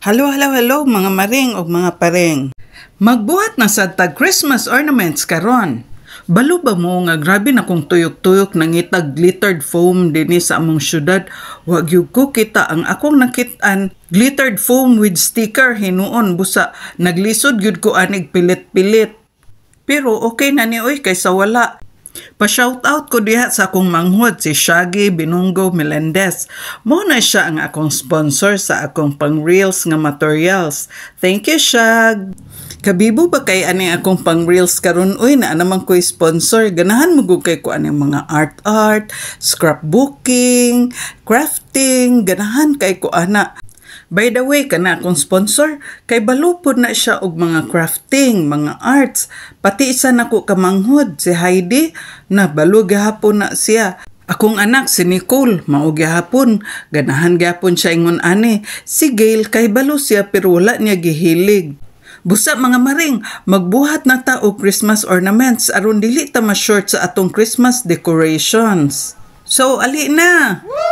Hello, hello, hello mga maring o mga pareng. Magbuhat na Santa Christmas ornaments karon. Balo ba mo nga grabe na kung tuyok-tuyok ng itag glittered foam dinhi sa among syudad? Wag yug ko kita ang akong nakitan glittered foam with sticker hinuon busa naglisod gyud ko anig pilit-pilit. Pero okay na ni oy kaysa wala. Pa-shoutout ko diha sa akong manghod si Shaggy Binungo Melendez. na siya ang akong sponsor sa akong pang-reels nga materials. Thank you, Shag! Kabibo ba kay ani akong pang-reels karon uy na naman ko sponsor ganahan mo kay ko aning mga art art, scrapbooking, crafting, ganahan kay ko ana. By the way, kana akong sponsor, kay balupod na siya og mga crafting, mga arts, pati isa nako kamanghod si Heidi na balo hapon na siya. Akong anak si Nicole, mao hapon, ganahan gihapon siya ingon ani. Si Gail kay balo siya pero wala niya gihilig. Busa mga maring, magbuhat na ta og Christmas ornaments aron dili ta ma-short sa atong Christmas decorations. So ali na. Woo!